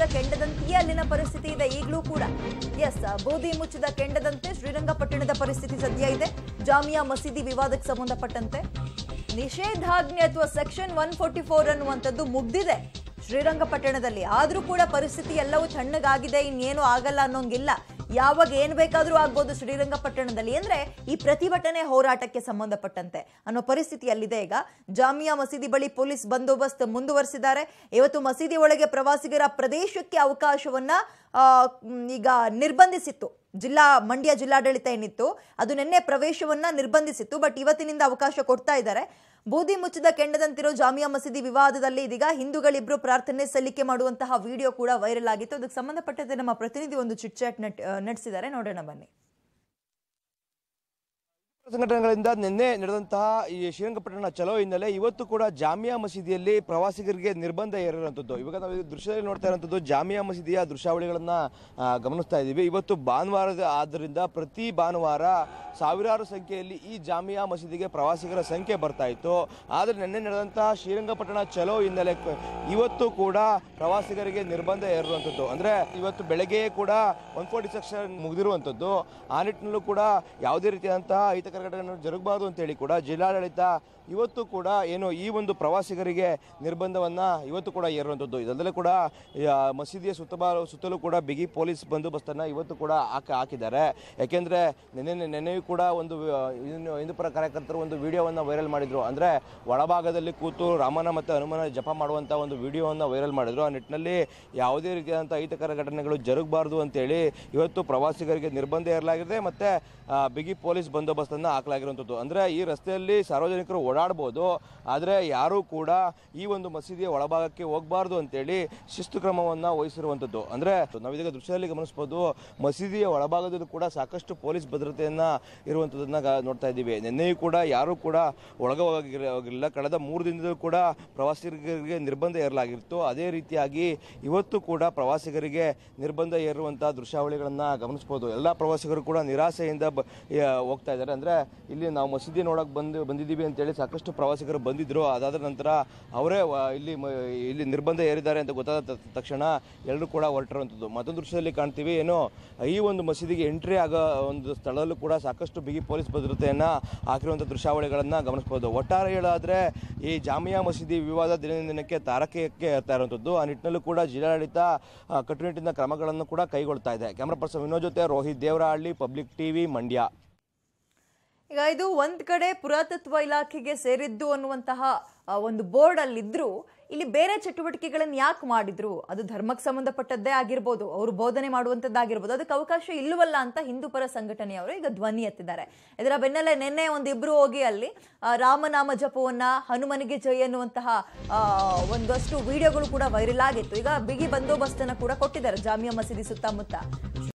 ಮುಚ್ಚಿದ ಕೆಂಡದಂತೆಯೇ ಅಲ್ಲಿನ ಪರಿಸ್ಥಿತಿ ಇದೆ ಈಗಲೂ ಕೂಡ ಎಸ್ ಬೂದಿ ಮುಚ್ಚಿದ ಕೆಂಡದಂತೆ ಶ್ರೀರಂಗಪಟ್ಟಣದ ಪರಿಸ್ಥಿತಿ ಸದ್ಯ ಇದೆ ಜಾಮಿಯಾ ಮಸೀದಿ ವಿವಾದಕ್ಕೆ ಸಂಬಂಧಪಟ್ಟಂತೆ ನಿಷೇಧಾಜ್ಞೆ ಅಥವಾ ಸೆಕ್ಷನ್ ಒನ್ ಫೋರ್ಟಿ ಫೋರ್ ಅನ್ನುವಂಥದ್ದು ಮುಗ್ದಿದೆ ಶ್ರೀರಂಗಪಟ್ಟಣದಲ್ಲಿ ಆದರೂ ಕೂಡ ಪರಿಸ್ಥಿತಿ ಎಲ್ಲವೂ ತಣ್ಣಗಾಗಿದೆ ಇನ್ನೇನು ಆಗಲ್ಲ ಅನ್ನೋಂಗಿಲ್ಲ ಯಾವಾಗ ಏನ್ ಬೇಕಾದ್ರೂ ಆಗ್ಬೋದು ಶ್ರೀರಂಗಪಟ್ಟಣದಲ್ಲಿ ಅಂದ್ರೆ ಈ ಪ್ರತಿಭಟನೆ ಹೋರಾಟಕ್ಕೆ ಸಂಬಂಧಪಟ್ಟಂತೆ ಅನ್ನೋ ಪರಿಸ್ಥಿತಿ ಅಲ್ಲಿದೆ ಈಗ ಜಾಮಿಯಾ ಮಸೀದಿ ಬಳಿ ಪೊಲೀಸ್ ಬಂದೋಬಸ್ತ್ ಮುಂದುವರಿಸಿದ್ದಾರೆ ಇವತ್ತು ಮಸೀದಿ ಒಳಗೆ ಪ್ರವಾಸಿಗರ ಪ್ರದೇಶಕ್ಕೆ ಅವಕಾಶವನ್ನ ಈಗ ನಿರ್ಬಂಧಿಸಿತ್ತು ಜಿಲ್ಲಾ ಮಂಡ್ಯ ಜಿಲ್ಲಾಡಳಿತ ಏನಿತ್ತು ಅದು ನಿನ್ನೆ ಪ್ರವೇಶವನ್ನ ನಿರ್ಬಂಧಿಸಿತ್ತು ಬಟ್ ಇವತ್ತಿನಿಂದ ಅವಕಾಶ ಕೊಡ್ತಾ ಇದ್ದಾರೆ ಬೂದಿ ಮುಚ್ಚಿದ ಕೆಂಡದಂತಿರೋ ಜಾಮಿಯಾ ಮಸೀದಿ ವಿವಾದದಲ್ಲಿ ಇದೀಗ ಹಿಂದೂಗಳಿಬ್ರು ಪ್ರಾರ್ಥನೆ ಸಲ್ಲಿಕೆ ಮಾಡುವಂತಹ ವಿಡಿಯೋ ಕೂಡ ವೈರಲ್ ಆಗಿತ್ತು ಅದಕ್ಕೆ ಸಂಬಂಧಪಟ್ಟಂತೆ ನಮ್ಮ ಪ್ರತಿನಿಧಿ ಒಂದು ಚಿಟ್ಚಾಟ್ ನಡೆಸಿದ್ದಾರೆ ನೋಡೋಣ ಬನ್ನಿ ಸಂಘಟನೆಗಳಿಂದ ನಿನ್ನೆ ನಡೆದಂತಹ ಈ ಶ್ರೀರಂಗಪಟ್ಟಣ ಚಲೋ ಹಿನ್ನೆಲೆ ಇವತ್ತು ಕೂಡ ಜಾಮಿಯಾ ಮಸೀದಿಯಲ್ಲಿ ಪ್ರವಾಸಿಗರಿಗೆ ನಿರ್ಬಂಧ ಏರಿರುವಂಥದ್ದು ಇವಾಗ ನಾವು ದೃಶ್ಯದಲ್ಲಿ ನೋಡ್ತಾ ಇರುವಂಥದ್ದು ಜಾಮಿಯಾ ಮಸೀದಿಯ ದೃಶ್ಯಾವಳಿಗಳನ್ನು ಗಮನಿಸ್ತಾ ಇದ್ದೀವಿ ಇವತ್ತು ಭಾನುವಾರ ಆದ್ದರಿಂದ ಪ್ರತಿ ಭಾನುವಾರ ಸಾವಿರಾರು ಸಂಖ್ಯೆಯಲ್ಲಿ ಈ ಜಾಮಿಯಾ ಮಸೀದಿಗೆ ಪ್ರವಾಸಿಗರ ಸಂಖ್ಯೆ ಬರ್ತಾ ಇತ್ತು ಆದರೆ ನಿನ್ನೆ ನಡೆದಂತಹ ಶ್ರೀರಂಗಪಟ್ಟಣ ಚಲೋ ಹಿನ್ನೆಲೆ ಇವತ್ತು ಕೂಡ ಪ್ರವಾಸಿಗರಿಗೆ ನಿರ್ಬಂಧ ಏರಿರುವಂಥದ್ದು ಅಂದರೆ ಇವತ್ತು ಬೆಳಗ್ಗೆಯೇ ಕೂಡ ಒನ್ ಫೋರ್ಟಿ ಸೆಕ್ಷನ್ ಮುಗಿದಿರುವಂಥದ್ದು ಆ ನಿಟ್ಟಿನಲ್ಲೂ ಕೂಡ ಯಾವುದೇ ರೀತಿಯಾದಂತಹ ಅಹಿತಕರ ಜರುಗಬಾರ್ದು ಅಂತ ಹೇಳಿ ಕೂಡ ಜಿಲ್ಲಾಡಳಿತ ಇವತ್ತು ಕೂಡ ಏನು ಈ ಒಂದು ಪ್ರವಾಸಿಗರಿಗೆ ನಿರ್ಬಂಧವನ್ನು ಇವತ್ತು ಕೂಡ ಏರುವಂಥದ್ದು ಇದಲ್ಲದೆ ಕೂಡ ಮಸೀದಿಯ ಸುತ್ತಬಾರ ಸುತ್ತಲೂ ಕೂಡ ಬಿಗಿ ಪೊಲೀಸ್ ಬಂದೋಬಸ್ತನ್ನು ಇವತ್ತು ಕೂಡ ಹಾಕ ಹಾಕಿದ್ದಾರೆ ಯಾಕೆಂದರೆ ನೆನೆ ನೆನೆಯೂ ಕೂಡ ಒಂದು ಪರ ಕಾರ್ಯಕರ್ತರು ಒಂದು ವಿಡಿಯೋವನ್ನು ವೈರಲ್ ಮಾಡಿದರು ಅಂದರೆ ಒಳಭಾಗದಲ್ಲಿ ಕೂತು ರಾಮನ ಮತ್ತು ಹನುಮನ ಜಪ ಮಾಡುವಂಥ ಒಂದು ವಿಡಿಯೋವನ್ನು ವೈರಲ್ ಮಾಡಿದರು ಆ ನಿಟ್ಟಿನಲ್ಲಿ ಯಾವುದೇ ರೀತಿಯಾದಂಥ ಅಹಿತಕರ ಘಟನೆಗಳು ಜರುಗಬಾರದು ಅಂತೇಳಿ ಇವತ್ತು ಪ್ರವಾಸಿಗರಿಗೆ ನಿರ್ಬಂಧ ಇರಲಾಗಿದೆ ಮತ್ತು ಬಿಗಿ ಪೊಲೀಸ್ ಬಂದೋಬಸ್ತನ್ನು ಬೋರ್ಡ್ಗಳನ್ನು ಹಾಕಲಾಗಿರುವಂಥದ್ದು ಅಂದರೆ ಈ ರಸ್ತೆಯಲ್ಲಿ ಸಾರ್ವಜನಿಕರು ಓಡಾಡ್ಬೋದು ಆದರೆ ಯಾರೂ ಕೂಡ ಈ ಒಂದು ಮಸೀದಿಯ ಒಳಭಾಗಕ್ಕೆ ಹೋಗಬಾರ್ದು ಅಂತೇಳಿ ಶಿಸ್ತು ಕ್ರಮವನ್ನು ವಹಿಸಿರುವಂಥದ್ದು ಅಂದರೆ ನಾವಿದೀಗ ದೃಶ್ಯದಲ್ಲಿ ಗಮನಿಸ್ಬೋದು ಮಸೀದಿಯ ಒಳಭಾಗದಲ್ಲೂ ಕೂಡ ಸಾಕಷ್ಟು ಪೊಲೀಸ್ ಭದ್ರತೆಯನ್ನು ಇರುವಂಥದ್ದನ್ನು ನೋಡ್ತಾ ಇದ್ದೀವಿ ನಿನ್ನೆಯೂ ಕೂಡ ಯಾರೂ ಕೂಡ ಒಳಗೆ ಹೋಗಿರಲಿಲ್ಲ ಕಳೆದ ಮೂರು ದಿನದಲ್ಲೂ ಕೂಡ ಪ್ರವಾಸಿಗರಿಗೆ ನಿರ್ಬಂಧ ಏರಲಾಗಿತ್ತು ಅದೇ ರೀತಿಯಾಗಿ ಇವತ್ತು ಕೂಡ ಪ್ರವಾಸಿಗರಿಗೆ ನಿರ್ಬಂಧ ಏರುವಂತಹ ದೃಶ್ಯಾವಳಿಗಳನ್ನು ಗಮನಿಸ್ಬೋದು ಎಲ್ಲ ಪ್ರವಾಸಿಗರು ಕೂಡ ನಿರಾಸೆಯಿಂದ ಹೋಗ್ತಾ ಇದ್ದಾರೆ ಅಂದರೆ ಇಲ್ಲಿ ನಾವು ಮಸೀದಿ ನೋಡೋಕೆ ಬಂದು ಬಂದಿದ್ದೀವಿ ಅಂತೇಳಿ ಸಾಕಷ್ಟು ಪ್ರವಾಸಿಗರು ಬಂದಿದ್ದರು ಅದಾದ ನಂತರ ಅವರೇ ಇಲ್ಲಿ ಇಲ್ಲಿ ನಿರ್ಬಂಧ ಏರಿದ್ದಾರೆ ಅಂತ ಗೊತ್ತಾದ ತಕ್ಷಣ ಎಲ್ಲರೂ ಕೂಡ ಹೊರಟಿರುವಂಥದ್ದು ಮತ್ತೊಂದು ದೃಶ್ಯದಲ್ಲಿ ಕಾಣ್ತೀವಿ ಏನು ಈ ಒಂದು ಮಸೀದಿಗೆ ಎಂಟ್ರಿ ಆಗೋ ಒಂದು ಸ್ಥಳದಲ್ಲೂ ಕೂಡ ಸಾಕಷ್ಟು ಬಿಗಿ ಪೊಲೀಸ್ ಭದ್ರತೆಯನ್ನು ಹಾಕಿರುವಂಥ ದೃಶ್ಯಾವಳಿಗಳನ್ನು ಗಮನಿಸ್ಬೋದು ಒಟ್ಟಾರೆ ಹೇಳಾದರೆ ಈ ಜಾಮಿಯಾ ಮಸೀದಿ ವಿವಾದ ದಿನದಿಂದ ದಿನಕ್ಕೆ ತಾರಕಕ್ಕೆ ಏರ್ತಾ ಇರುವಂಥದ್ದು ಆ ನಿಟ್ಟಿನಲ್ಲೂ ಕೂಡ ಜಿಲ್ಲಾಡಳಿತ ಕಟ್ಟುನಿಟ್ಟಿನ ಕ್ರಮಗಳನ್ನು ಕೂಡ ಕೈಗೊಳ್ತಾ ಇದೆ ಕ್ಯಾಮ್ರಾ ಪರ್ಸನ್ ವಿನೋದ್ ಜೊತೆ ರೋಹಿತ್ ದೇವರಹಳ್ಳಿ ಪಬ್ಲಿಕ್ ಟಿವಿ ಮಂಡ್ಯ ಈಗ ಇದು ಒಂದ್ ಕಡೆ ಪುರಾತತ್ವ ಇಲಾಖೆಗೆ ಸೇರಿದ್ದು ಅನ್ನುವಂತಹ ಒಂದು ಬೋರ್ಡ್ ಅಲ್ಲಿದ್ರು ಇಲ್ಲಿ ಬೇರೆ ಚಟುವಟಿಕೆಗಳನ್ನು ಯಾಕೆ ಮಾಡಿದ್ರು ಅದು ಧರ್ಮಕ್ಕೆ ಸಂಬಂಧಪಟ್ಟದ್ದೇ ಆಗಿರ್ಬೋದು ಅವರು ಬೋಧನೆ ಮಾಡುವಂಥದ್ದಾಗಿರ್ಬೋದು ಅದಕ್ಕೆ ಅವಕಾಶ ಇಲ್ಲವಲ್ಲ ಅಂತ ಹಿಂದೂ ಪರ ಸಂಘಟನೆಯವರು ಈಗ ಧ್ವನಿ ಎತ್ತಿದ್ದಾರೆ ಇದರ ಬೆನ್ನಲ್ಲೇ ನಿನ್ನೆ ಒಂದಿಬ್ರು ಹೋಗಿ ಅಲ್ಲಿ ರಾಮನಾಮ ಜಪವನ್ನ ಹನುಮನಿಗೆ ಜಯ ಎನ್ನುವಂತಹ ಒಂದಷ್ಟು ವಿಡಿಯೋಗಳು ಕೂಡ ವೈರಲ್ ಆಗಿತ್ತು ಈಗ ಬಿಗಿ ಬಂದೋಬಸ್ತನ್ನು ಕೂಡ ಕೊಟ್ಟಿದ್ದಾರೆ ಜಾಮಿಯಾ ಮಸೀದಿ ಸುತ್ತಮುತ್ತ